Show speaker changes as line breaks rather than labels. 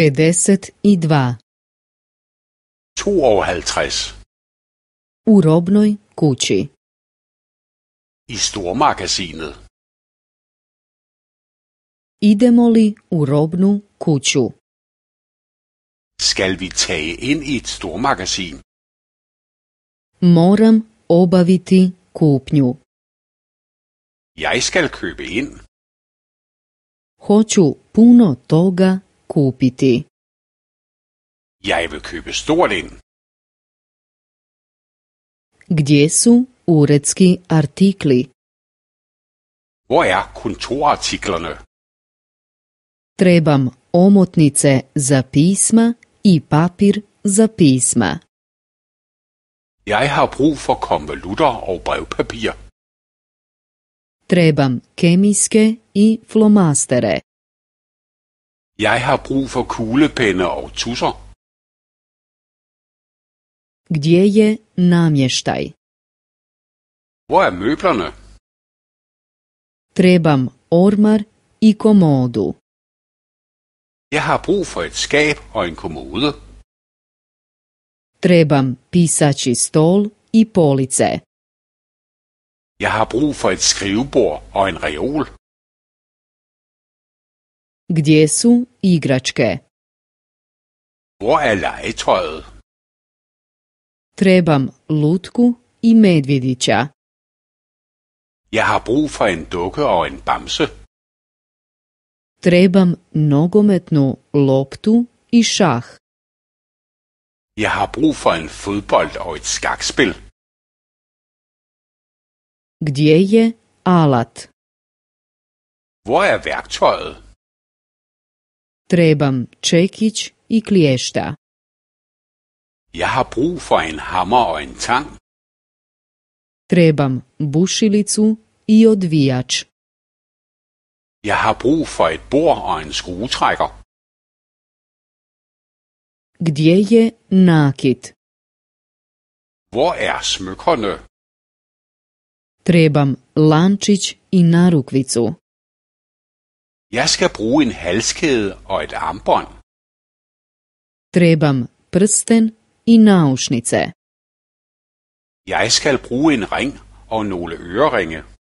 52. U robnoj
kući. I stormagasinet.
Idemo li u robnu
kuću? Skal vi tage in i et stormagasin?
Moram obaviti kupnju.
Jeg skal købe in.
Hoću puno toga kupiti.
Jeg vil købe stort
Gdje su uredski artikli?
Hvor er kontorartiklerne?
Trebam omotnice za pisma i papir za pisma.
Jeg har brug for konvolutter og brevpapir.
Trebam kemijske i flomastere.
Jeg har brug for kuglepenne og tusser.
Gdje je namještaj?
Hvor er møblerne?
Trebam ormar i komodu.
Jeg har brug for et skab og en kommode.
Trebam pisaći stol i police.
Jeg har brug for et skrivebord og en reol.
Gdje su igračke?
Hvor er legetøjet?
Trebam lutku i medvjedića.
Jeg har brug for en dukke og en bamse.
Trebam nogometnu loptu i šah.
Jeg har brug for en fodbold og et skakspil.
Gdje je alat?
Hvor er værktøjet?
Trebam čekić i kliješta.
ja har brug for en hammer og en tang.
Trebam bušilicu i odvijač.
Ja har brug for et bord og en skruetrækker.
Gdje je nakit?
Hvor er smykkerne?
Trebam lančić i narukvicu.
Jeg skal bruge en halskæde og et armbånd.
Trebam prsten i naušnice.
Jeg skal bruge en ring og nogle øreringe.